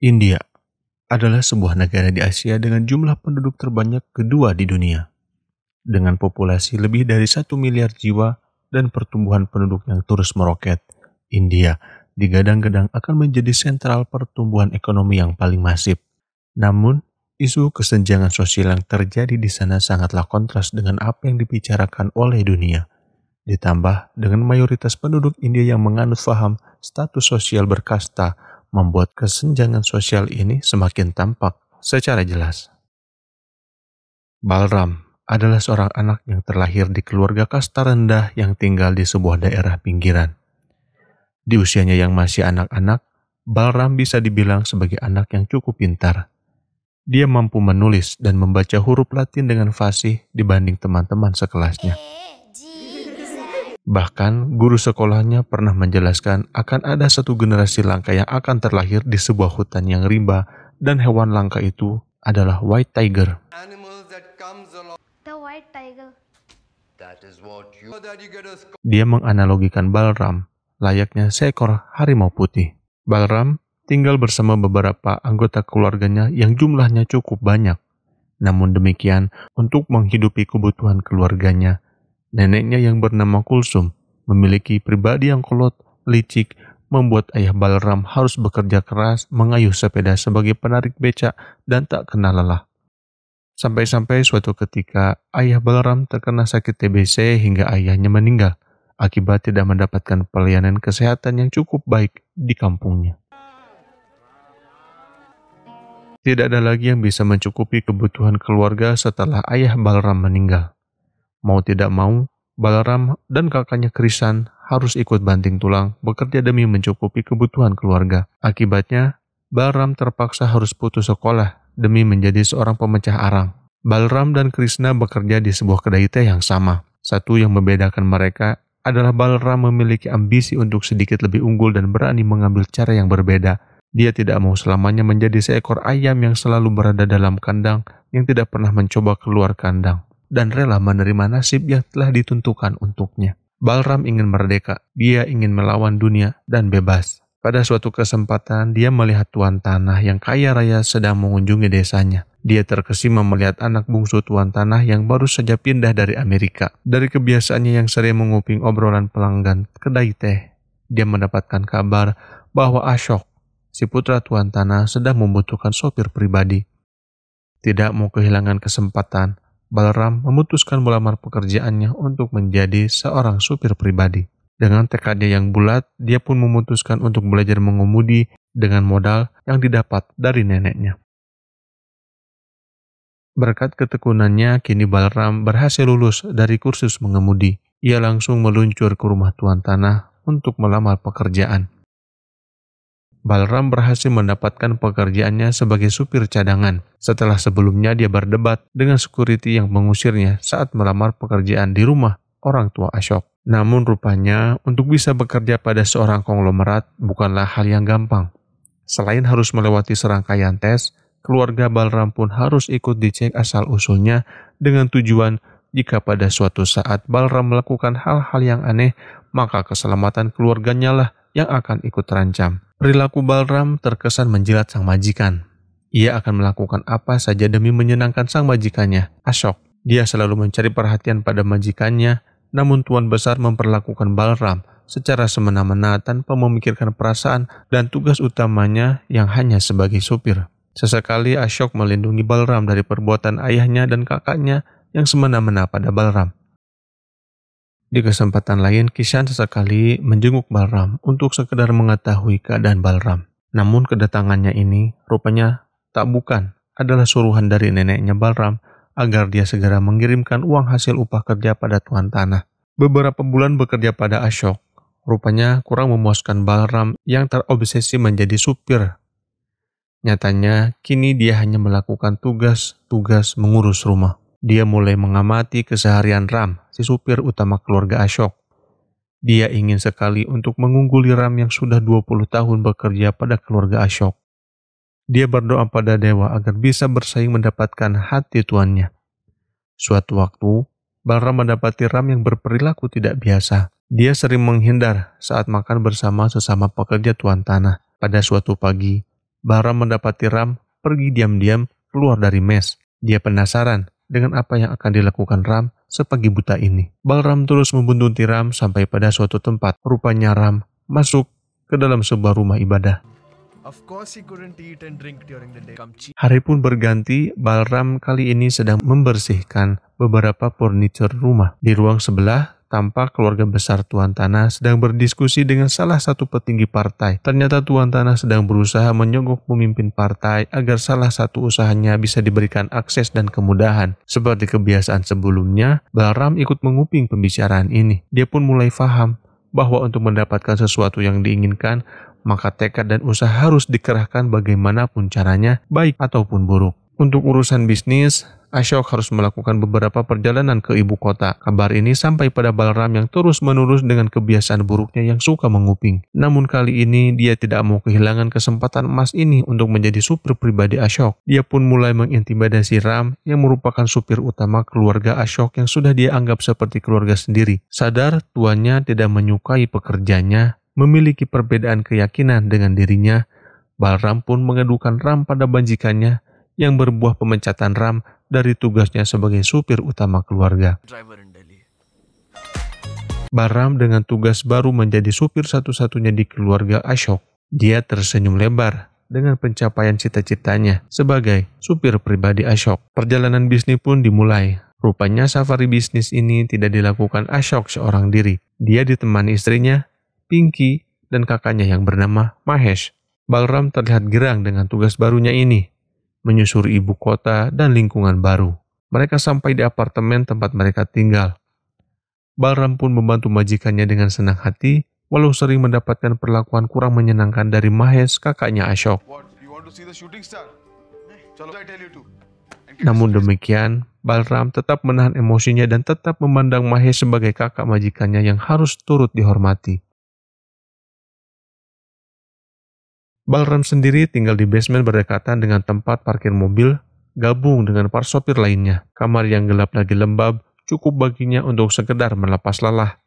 India adalah sebuah negara di Asia dengan jumlah penduduk terbanyak kedua di dunia. Dengan populasi lebih dari satu miliar jiwa dan pertumbuhan penduduk yang terus meroket, India digadang-gadang akan menjadi sentral pertumbuhan ekonomi yang paling masif. Namun, isu kesenjangan sosial yang terjadi di sana sangatlah kontras dengan apa yang dibicarakan oleh dunia. Ditambah dengan mayoritas penduduk India yang menganut faham status sosial berkasta membuat kesenjangan sosial ini semakin tampak secara jelas. Balram adalah seorang anak yang terlahir di keluarga kasta rendah yang tinggal di sebuah daerah pinggiran. Di usianya yang masih anak-anak, Balram bisa dibilang sebagai anak yang cukup pintar. Dia mampu menulis dan membaca huruf Latin dengan fasih dibanding teman-teman sekelasnya. Bahkan guru sekolahnya pernah menjelaskan akan ada satu generasi langka yang akan terlahir di sebuah hutan yang rimba dan hewan langka itu adalah white tiger. Dia menganalogikan Balram layaknya seekor harimau putih. Balram tinggal bersama beberapa anggota keluarganya yang jumlahnya cukup banyak. Namun demikian, untuk menghidupi kebutuhan keluarganya, Neneknya yang bernama Kulsum memiliki pribadi yang kolot, licik, membuat ayah Balram harus bekerja keras mengayuh sepeda sebagai penarik becak dan tak kenal lelah. Sampai-sampai suatu ketika ayah Balram terkena sakit TBC hingga ayahnya meninggal akibat tidak mendapatkan pelayanan kesehatan yang cukup baik di kampungnya. Tidak ada lagi yang bisa mencukupi kebutuhan keluarga setelah ayah Balram meninggal. Mau tidak mau, Balaram dan kakaknya Krisan harus ikut banting tulang bekerja demi mencukupi kebutuhan keluarga. Akibatnya, Balaram terpaksa harus putus sekolah demi menjadi seorang pemecah arang. Balaram dan Krishna bekerja di sebuah kedai teh yang sama. Satu yang membedakan mereka adalah Balaram memiliki ambisi untuk sedikit lebih unggul dan berani mengambil cara yang berbeda. Dia tidak mau selamanya menjadi seekor ayam yang selalu berada dalam kandang yang tidak pernah mencoba keluar kandang dan rela menerima nasib yang telah ditentukan untuknya. Balram ingin merdeka, dia ingin melawan dunia dan bebas. Pada suatu kesempatan, dia melihat tuan tanah yang kaya raya sedang mengunjungi desanya. Dia terkesima melihat anak bungsu tuan tanah yang baru saja pindah dari Amerika. Dari kebiasaannya yang sering menguping obrolan pelanggan kedai teh, dia mendapatkan kabar bahwa Ashok, si putra tuan tanah sedang membutuhkan sopir pribadi. Tidak mau kehilangan kesempatan, Balram memutuskan melamar pekerjaannya untuk menjadi seorang supir pribadi. Dengan tekadnya yang bulat, dia pun memutuskan untuk belajar mengemudi dengan modal yang didapat dari neneknya. Berkat ketekunannya, kini Balram berhasil lulus dari kursus mengemudi. Ia langsung meluncur ke rumah tuan tanah untuk melamar pekerjaan. Balram berhasil mendapatkan pekerjaannya sebagai supir cadangan setelah sebelumnya dia berdebat dengan security yang mengusirnya saat melamar pekerjaan di rumah orang tua Ashok. Namun rupanya untuk bisa bekerja pada seorang konglomerat bukanlah hal yang gampang. Selain harus melewati serangkaian tes, keluarga Balram pun harus ikut dicek asal-usulnya dengan tujuan jika pada suatu saat Balram melakukan hal-hal yang aneh, maka keselamatan keluarganya lah yang akan ikut terancam. Perilaku Balram terkesan menjilat sang majikan. Ia akan melakukan apa saja demi menyenangkan sang majikannya, Ashok. Dia selalu mencari perhatian pada majikannya, namun Tuan Besar memperlakukan Balram secara semena-mena tanpa memikirkan perasaan dan tugas utamanya yang hanya sebagai supir. Sesekali Ashok melindungi Balram dari perbuatan ayahnya dan kakaknya yang semena-mena pada Balram. Di kesempatan lain, Kishan sesekali menjenguk Balram untuk sekedar mengetahui keadaan Balram. Namun kedatangannya ini rupanya tak bukan adalah suruhan dari neneknya Balram agar dia segera mengirimkan uang hasil upah kerja pada tuan tanah. Beberapa bulan bekerja pada Ashok, rupanya kurang memuaskan Balram yang terobsesi menjadi supir. Nyatanya, kini dia hanya melakukan tugas-tugas mengurus rumah. Dia mulai mengamati keseharian Ram si supir utama keluarga Ashok. Dia ingin sekali untuk mengungguli Ram yang sudah 20 tahun bekerja pada keluarga Ashok. Dia berdoa pada dewa agar bisa bersaing mendapatkan hati tuannya. Suatu waktu, Balram mendapati Ram yang berperilaku tidak biasa. Dia sering menghindar saat makan bersama sesama pekerja tuan tanah. Pada suatu pagi, Balram mendapati Ram pergi diam-diam keluar dari mes. Dia penasaran dengan apa yang akan dilakukan Ram sepagi buta ini. Balram terus membuntuti Ram sampai pada suatu tempat. Rupanya Ram masuk ke dalam sebuah rumah ibadah. Hari pun berganti, Balram kali ini sedang membersihkan beberapa furniture rumah. Di ruang sebelah, tampak keluarga besar Tuan Tanah sedang berdiskusi dengan salah satu petinggi partai. Ternyata Tuan Tanah sedang berusaha menyogok pemimpin partai agar salah satu usahanya bisa diberikan akses dan kemudahan. Seperti kebiasaan sebelumnya, Balram ikut menguping pembicaraan ini. Dia pun mulai paham bahwa untuk mendapatkan sesuatu yang diinginkan, maka tekad dan usaha harus dikerahkan bagaimanapun caranya, baik ataupun buruk. Untuk urusan bisnis, Ashok harus melakukan beberapa perjalanan ke ibu kota. Kabar ini sampai pada Balram yang terus-menerus dengan kebiasaan buruknya yang suka menguping. Namun kali ini dia tidak mau kehilangan kesempatan emas ini untuk menjadi supir pribadi Ashok. Dia pun mulai mengintimidasi Ram yang merupakan supir utama keluarga Ashok yang sudah dia anggap seperti keluarga sendiri. Sadar tuannya tidak menyukai pekerjanya, memiliki perbedaan keyakinan dengan dirinya, Balram pun mengedukan Ram pada banjikannya yang berbuah pemecatan Ram dari tugasnya sebagai supir utama keluarga. Baram dengan tugas baru menjadi supir satu-satunya di keluarga Ashok. Dia tersenyum lebar dengan pencapaian cita-citanya sebagai supir pribadi Ashok. Perjalanan bisnis pun dimulai. Rupanya safari bisnis ini tidak dilakukan Ashok seorang diri. Dia ditemani istrinya, Pinky, dan kakaknya yang bernama Mahesh. Balram terlihat girang dengan tugas barunya ini menyusuri ibu kota dan lingkungan baru. Mereka sampai di apartemen tempat mereka tinggal. Balram pun membantu majikannya dengan senang hati, walau sering mendapatkan perlakuan kurang menyenangkan dari Mahes, kakaknya Ashok. Namun demikian, Balram tetap menahan emosinya dan tetap memandang Mahes sebagai kakak majikannya yang harus turut dihormati. Balram sendiri tinggal di basement berdekatan dengan tempat parkir mobil, gabung dengan para sopir lainnya. Kamar yang gelap lagi lembab, cukup baginya untuk sekedar melepas lelah.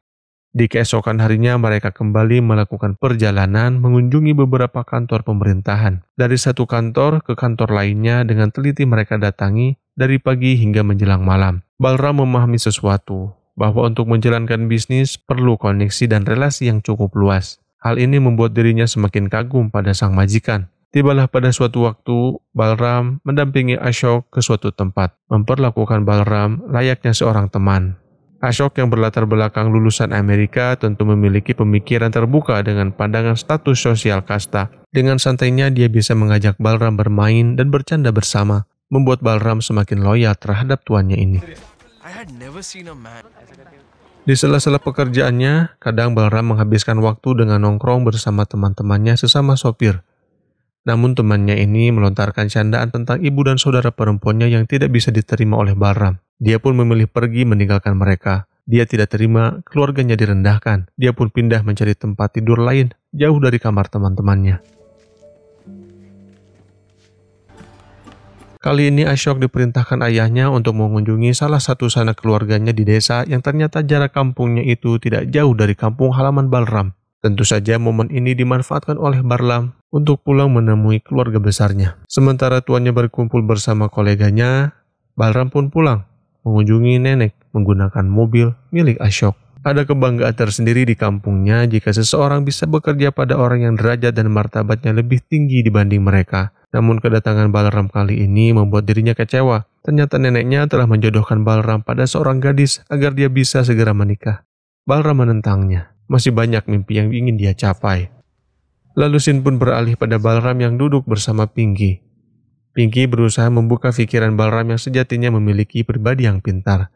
Di keesokan harinya mereka kembali melakukan perjalanan mengunjungi beberapa kantor pemerintahan. Dari satu kantor ke kantor lainnya dengan teliti mereka datangi dari pagi hingga menjelang malam. Balram memahami sesuatu, bahwa untuk menjalankan bisnis perlu koneksi dan relasi yang cukup luas. Hal ini membuat dirinya semakin kagum pada sang majikan. Tibalah pada suatu waktu, Balram mendampingi Ashok ke suatu tempat, memperlakukan Balram layaknya seorang teman. Ashok yang berlatar belakang lulusan Amerika tentu memiliki pemikiran terbuka dengan pandangan status sosial kasta. Dengan santainya dia bisa mengajak Balram bermain dan bercanda bersama, membuat Balram semakin loyal terhadap tuannya ini. Di sela-sela pekerjaannya, kadang Balram menghabiskan waktu dengan nongkrong bersama teman-temannya sesama sopir. Namun temannya ini melontarkan candaan tentang ibu dan saudara perempuannya yang tidak bisa diterima oleh Balram. Dia pun memilih pergi meninggalkan mereka. Dia tidak terima, keluarganya direndahkan. Dia pun pindah mencari tempat tidur lain, jauh dari kamar teman-temannya. Kali ini Ashok diperintahkan ayahnya untuk mengunjungi salah satu sana keluarganya di desa yang ternyata jarak kampungnya itu tidak jauh dari kampung halaman Balram. Tentu saja momen ini dimanfaatkan oleh Barlam untuk pulang menemui keluarga besarnya. Sementara tuannya berkumpul bersama koleganya, Balram pun pulang mengunjungi nenek menggunakan mobil milik Ashok. Ada kebanggaan tersendiri di kampungnya jika seseorang bisa bekerja pada orang yang derajat dan martabatnya lebih tinggi dibanding mereka. Namun kedatangan Balram kali ini membuat dirinya kecewa. Ternyata neneknya telah menjodohkan Balram pada seorang gadis agar dia bisa segera menikah. Balram menentangnya. Masih banyak mimpi yang ingin dia capai. Lalu Sin pun beralih pada Balram yang duduk bersama Pinky. Pinky berusaha membuka pikiran Balram yang sejatinya memiliki pribadi yang pintar.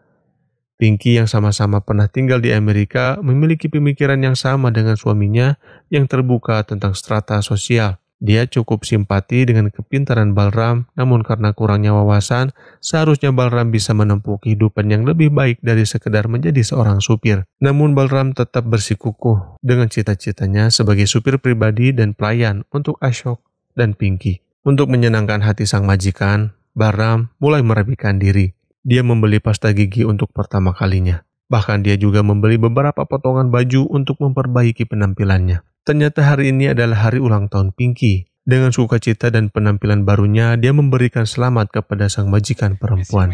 Pinky yang sama-sama pernah tinggal di Amerika memiliki pemikiran yang sama dengan suaminya yang terbuka tentang strata sosial. Dia cukup simpati dengan kepintaran Balram, namun karena kurangnya wawasan, seharusnya Balram bisa menempuh kehidupan yang lebih baik dari sekedar menjadi seorang supir. Namun Balram tetap bersikukuh dengan cita-citanya sebagai supir pribadi dan pelayan untuk Ashok dan Pinky. Untuk menyenangkan hati sang majikan, Balram mulai merapikan diri. Dia membeli pasta gigi untuk pertama kalinya. Bahkan dia juga membeli beberapa potongan baju untuk memperbaiki penampilannya. Ternyata hari ini adalah hari ulang tahun Pinky. Dengan sukacita dan penampilan barunya, dia memberikan selamat kepada sang majikan perempuan.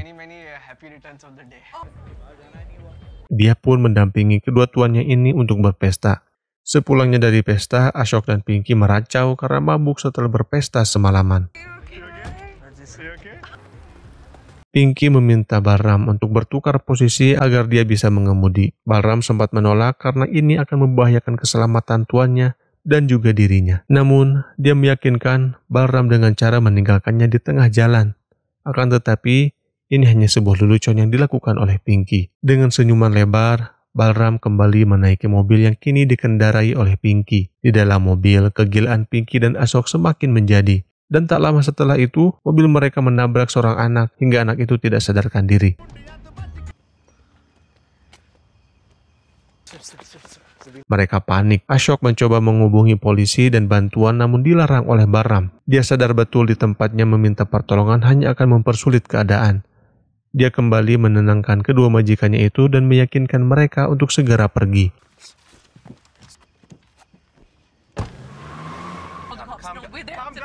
Dia pun mendampingi kedua tuannya ini untuk berpesta. Sepulangnya dari pesta, Ashok dan Pinky meracau karena mabuk setelah berpesta semalaman. Pinky meminta Balram untuk bertukar posisi agar dia bisa mengemudi. Balram sempat menolak karena ini akan membahayakan keselamatan tuannya dan juga dirinya. Namun, dia meyakinkan Balram dengan cara meninggalkannya di tengah jalan. Akan tetapi, ini hanya sebuah lelucon yang dilakukan oleh Pinky. Dengan senyuman lebar, Balram kembali menaiki mobil yang kini dikendarai oleh Pinky. Di dalam mobil, kegilaan Pinky dan Asok semakin menjadi. Dan tak lama setelah itu, mobil mereka menabrak seorang anak hingga anak itu tidak sadarkan diri. Mereka panik. Ashok mencoba menghubungi polisi dan bantuan namun dilarang oleh Baram. Dia sadar betul di tempatnya meminta pertolongan hanya akan mempersulit keadaan. Dia kembali menenangkan kedua majikannya itu dan meyakinkan mereka untuk segera pergi.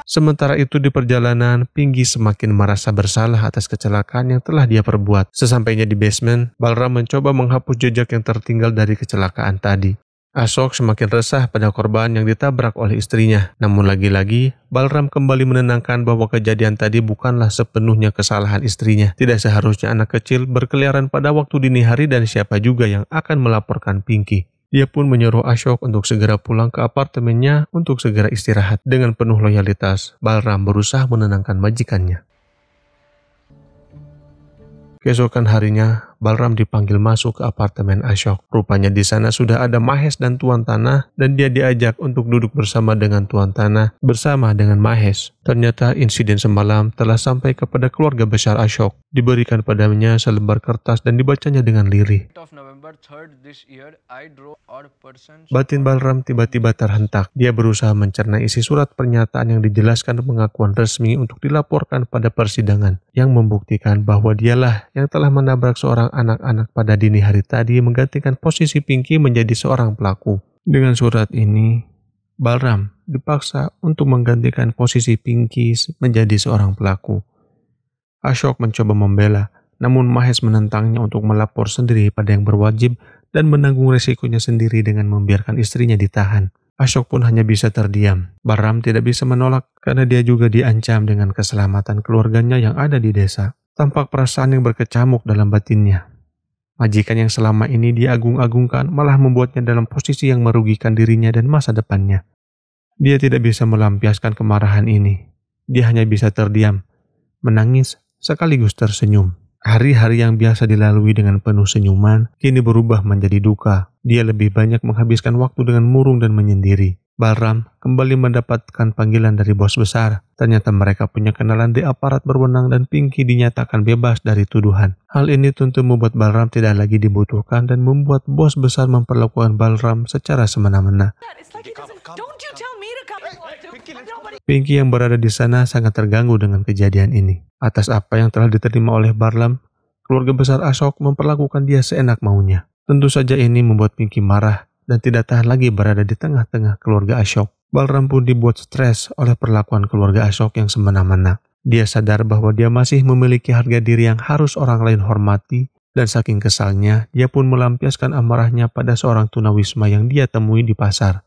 Sementara itu di perjalanan, Pinggi semakin merasa bersalah atas kecelakaan yang telah dia perbuat. Sesampainya di basement, Balram mencoba menghapus jejak yang tertinggal dari kecelakaan tadi. Asok semakin resah pada korban yang ditabrak oleh istrinya. Namun lagi-lagi, Balram kembali menenangkan bahwa kejadian tadi bukanlah sepenuhnya kesalahan istrinya. Tidak seharusnya anak kecil berkeliaran pada waktu dini hari dan siapa juga yang akan melaporkan Pinky. Dia pun menyuruh Ashok untuk segera pulang ke apartemennya untuk segera istirahat. Dengan penuh loyalitas, Balram berusaha menenangkan majikannya. Keesokan harinya, Balram dipanggil masuk ke apartemen Ashok. Rupanya di sana sudah ada Mahes dan Tuan Tanah dan dia diajak untuk duduk bersama dengan Tuan Tanah bersama dengan Mahes. Ternyata insiden semalam telah sampai kepada keluarga besar Ashok. Diberikan padanya selembar kertas dan dibacanya dengan lirih. Batin Balram tiba-tiba terhentak. Dia berusaha mencerna isi surat pernyataan yang dijelaskan pengakuan resmi untuk dilaporkan pada persidangan yang membuktikan bahwa dialah yang telah menabrak seorang seorang anak-anak pada dini hari tadi menggantikan posisi Pinky menjadi seorang pelaku. Dengan surat ini, Balram dipaksa untuk menggantikan posisi Pinky menjadi seorang pelaku. Ashok mencoba membela, namun Mahes menentangnya untuk melapor sendiri pada yang berwajib dan menanggung resikonya sendiri dengan membiarkan istrinya ditahan. Ashok pun hanya bisa terdiam. Baram tidak bisa menolak karena dia juga diancam dengan keselamatan keluarganya yang ada di desa. Tampak perasaan yang berkecamuk dalam batinnya. Majikan yang selama ini diagung-agungkan malah membuatnya dalam posisi yang merugikan dirinya dan masa depannya. Dia tidak bisa melampiaskan kemarahan ini. Dia hanya bisa terdiam, menangis, sekaligus tersenyum. Hari-hari yang biasa dilalui dengan penuh senyuman kini berubah menjadi duka. Dia lebih banyak menghabiskan waktu dengan murung dan menyendiri. Balram kembali mendapatkan panggilan dari bos besar. Ternyata mereka punya kenalan di aparat berwenang dan Pinky dinyatakan bebas dari tuduhan. Hal ini tentu membuat Balram tidak lagi dibutuhkan dan membuat bos besar memperlakukan Balram secara semena-mena. Pinky yang berada di sana sangat terganggu dengan kejadian ini. Atas apa yang telah diterima oleh Balram, keluarga besar Ashok memperlakukan dia seenak maunya. Tentu saja ini membuat Pinky marah dan tidak tahan lagi berada di tengah-tengah keluarga Ashok. Balram pun dibuat stres oleh perlakuan keluarga Ashok yang semena-mena. Dia sadar bahwa dia masih memiliki harga diri yang harus orang lain hormati dan saking kesalnya, dia pun melampiaskan amarahnya pada seorang tunawisma yang dia temui di pasar.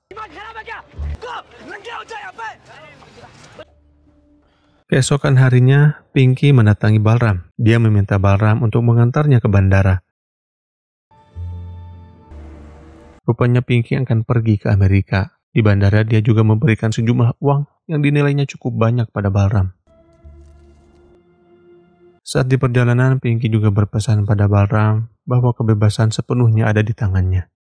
Keesokan harinya, Pinky mendatangi Balram. Dia meminta Balram untuk mengantarnya ke bandara. Rupanya Pinky akan pergi ke Amerika. Di bandara dia juga memberikan sejumlah uang yang dinilainya cukup banyak pada Balram. Saat di perjalanan, Pinky juga berpesan pada Balram bahwa kebebasan sepenuhnya ada di tangannya.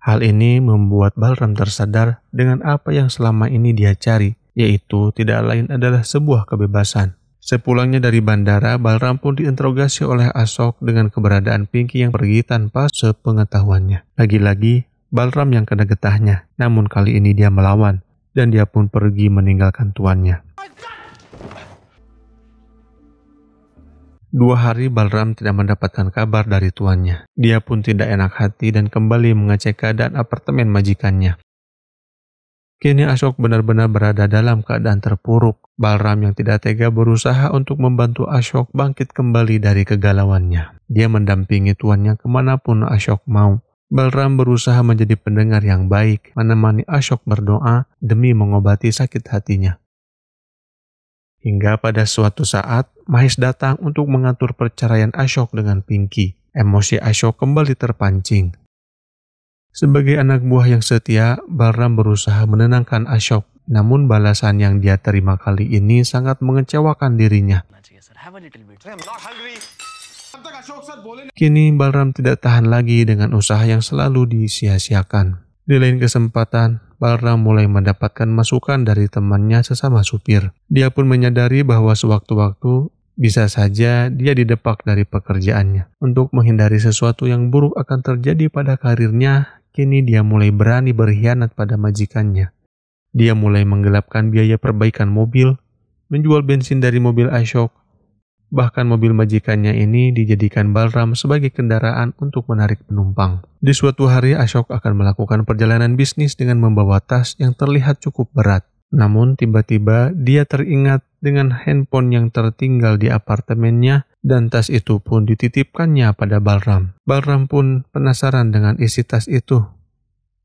Hal ini membuat Balram tersadar dengan apa yang selama ini dia cari, yaitu tidak lain adalah sebuah kebebasan. Sepulangnya dari bandara, Balram pun diinterogasi oleh Asok dengan keberadaan Pinky yang pergi tanpa sepengetahuannya. Lagi-lagi, Balram yang kena getahnya. Namun kali ini dia melawan, dan dia pun pergi meninggalkan tuannya. Dua hari Balram tidak mendapatkan kabar dari tuannya. Dia pun tidak enak hati dan kembali mengecek keadaan apartemen majikannya. Kini Ashok benar-benar berada dalam keadaan terpuruk. Balram yang tidak tega berusaha untuk membantu Ashok bangkit kembali dari kegalauannya. Dia mendampingi tuannya kemanapun Ashok mau. Balram berusaha menjadi pendengar yang baik, menemani Ashok berdoa demi mengobati sakit hatinya. Hingga pada suatu saat, Mahis datang untuk mengatur perceraian Ashok dengan Pinky. Emosi Ashok kembali terpancing. Sebagai anak buah yang setia, Balram berusaha menenangkan Ashok. Namun balasan yang dia terima kali ini sangat mengecewakan dirinya. Kini Balram tidak tahan lagi dengan usaha yang selalu disia-siakan. Di lain kesempatan, Balram mulai mendapatkan masukan dari temannya sesama supir. Dia pun menyadari bahwa sewaktu-waktu bisa saja dia didepak dari pekerjaannya. Untuk menghindari sesuatu yang buruk akan terjadi pada karirnya, Kini dia mulai berani berkhianat pada majikannya. Dia mulai menggelapkan biaya perbaikan mobil, menjual bensin dari mobil Ashok. Bahkan mobil majikannya ini dijadikan Balram sebagai kendaraan untuk menarik penumpang. Di suatu hari Ashok akan melakukan perjalanan bisnis dengan membawa tas yang terlihat cukup berat. Namun tiba-tiba dia teringat dengan handphone yang tertinggal di apartemennya dan tas itu pun dititipkannya pada Balram. Balram pun penasaran dengan isi tas itu,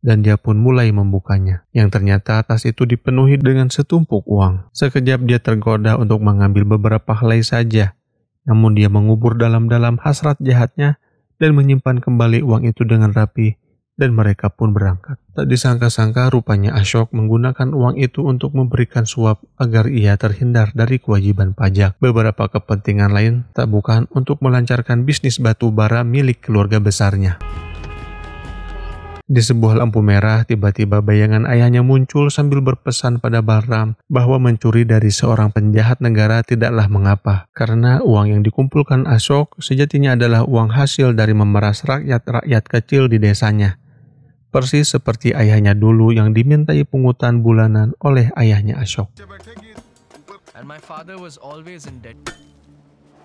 dan dia pun mulai membukanya. Yang ternyata tas itu dipenuhi dengan setumpuk uang. Sekejap dia tergoda untuk mengambil beberapa helai saja, namun dia mengubur dalam-dalam hasrat jahatnya dan menyimpan kembali uang itu dengan rapi dan mereka pun berangkat. Tak disangka-sangka rupanya Ashok menggunakan uang itu untuk memberikan suap agar ia terhindar dari kewajiban pajak. Beberapa kepentingan lain tak bukan untuk melancarkan bisnis batu bara milik keluarga besarnya. Di sebuah lampu merah, tiba-tiba bayangan ayahnya muncul sambil berpesan pada Bahram bahwa mencuri dari seorang penjahat negara tidaklah mengapa, karena uang yang dikumpulkan Ashok sejatinya adalah uang hasil dari memeras rakyat-rakyat kecil di desanya persis seperti ayahnya dulu yang dimintai pungutan bulanan oleh ayahnya Ashok.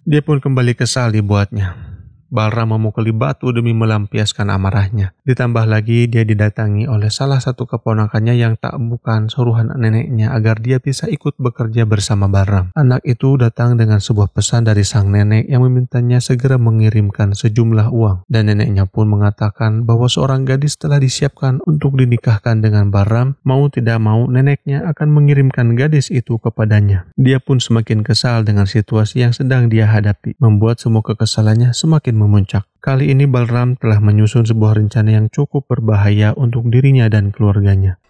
Dia pun kembali kesal dibuatnya. Balram memukuli batu demi melampiaskan amarahnya. Ditambah lagi dia didatangi oleh salah satu keponakannya yang tak bukan suruhan neneknya agar dia bisa ikut bekerja bersama Balram. Anak itu datang dengan sebuah pesan dari sang nenek yang memintanya segera mengirimkan sejumlah uang. Dan neneknya pun mengatakan bahwa seorang gadis telah disiapkan untuk dinikahkan dengan Balram. Mau tidak mau neneknya akan mengirimkan gadis itu kepadanya. Dia pun semakin kesal dengan situasi yang sedang dia hadapi. Membuat semua kekesalannya semakin memuncak. Kali ini Balram telah menyusun sebuah rencana yang cukup berbahaya untuk dirinya dan keluarganya.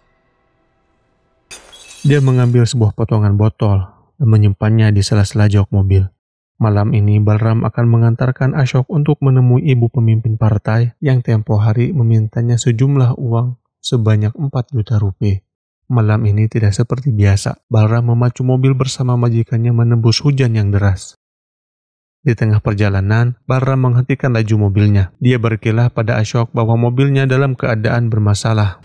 Dia mengambil sebuah potongan botol dan menyimpannya di sela-sela jok mobil. Malam ini Balram akan mengantarkan Ashok untuk menemui ibu pemimpin partai yang tempo hari memintanya sejumlah uang sebanyak 4 juta rupiah. Malam ini tidak seperti biasa. Balram memacu mobil bersama majikannya menembus hujan yang deras. Di tengah perjalanan, Barra menghentikan laju mobilnya. Dia berkilah pada Ashok bahwa mobilnya dalam keadaan bermasalah.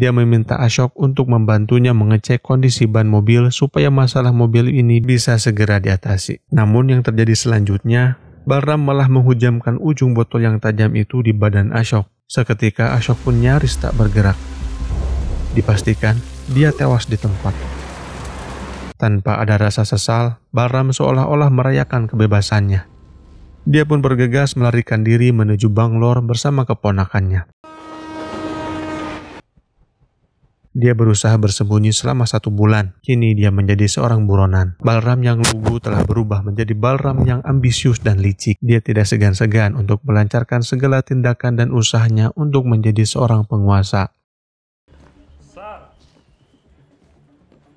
Dia meminta Ashok untuk membantunya mengecek kondisi ban mobil supaya masalah mobil ini bisa segera diatasi. Namun yang terjadi selanjutnya, Barram malah menghujamkan ujung botol yang tajam itu di badan Ashok. Seketika Ashok pun nyaris tak bergerak. Dipastikan dia tewas di tempat. Tanpa ada rasa sesal, Balram seolah-olah merayakan kebebasannya. Dia pun bergegas melarikan diri menuju Banglor bersama keponakannya. Dia berusaha bersembunyi selama satu bulan. Kini dia menjadi seorang buronan. Balram yang lugu telah berubah menjadi Balram yang ambisius dan licik. Dia tidak segan-segan untuk melancarkan segala tindakan dan usahanya untuk menjadi seorang penguasa.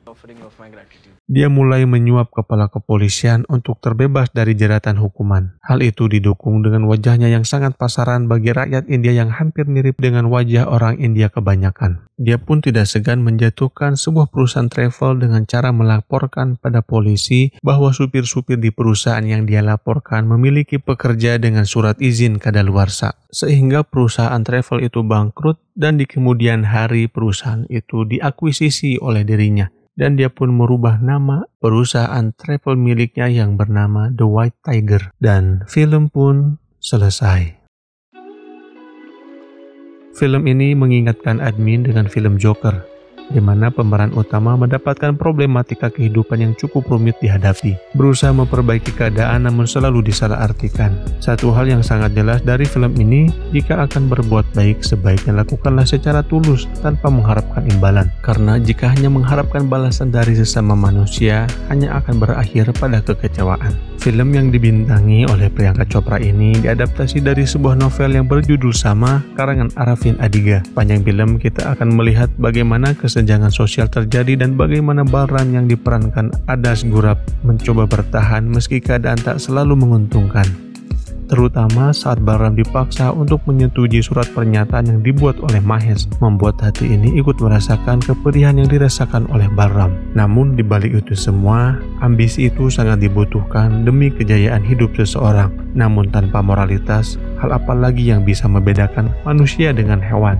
Offering of my gratitude dia mulai menyuap kepala kepolisian untuk terbebas dari jeratan hukuman. Hal itu didukung dengan wajahnya yang sangat pasaran bagi rakyat India yang hampir mirip dengan wajah orang India kebanyakan. Dia pun tidak segan menjatuhkan sebuah perusahaan travel dengan cara melaporkan pada polisi bahwa supir-supir di perusahaan yang dia laporkan memiliki pekerja dengan surat izin kadaluarsa. Sehingga perusahaan travel itu bangkrut dan di kemudian hari perusahaan itu diakuisisi oleh dirinya dan dia pun merubah nama perusahaan travel miliknya yang bernama The White Tiger dan film pun selesai. Film ini mengingatkan admin dengan film Joker di mana pemeran utama mendapatkan problematika kehidupan yang cukup rumit dihadapi, berusaha memperbaiki keadaan namun selalu disalahartikan. Satu hal yang sangat jelas dari film ini, jika akan berbuat baik, sebaiknya lakukanlah secara tulus tanpa mengharapkan imbalan. Karena jika hanya mengharapkan balasan dari sesama manusia, hanya akan berakhir pada kekecewaan. Film yang dibintangi oleh Priyanka Chopra ini diadaptasi dari sebuah novel yang berjudul sama karangan Arafin Adiga. Panjang film kita akan melihat bagaimana kesedihan kesenjangan sosial terjadi dan bagaimana Balram yang diperankan Adas Gurab mencoba bertahan meski keadaan tak selalu menguntungkan. Terutama saat Balram dipaksa untuk menyetujui surat pernyataan yang dibuat oleh Mahes, membuat hati ini ikut merasakan kepedihan yang dirasakan oleh Balram. Namun dibalik itu semua, ambisi itu sangat dibutuhkan demi kejayaan hidup seseorang. Namun tanpa moralitas, hal apa lagi yang bisa membedakan manusia dengan hewan?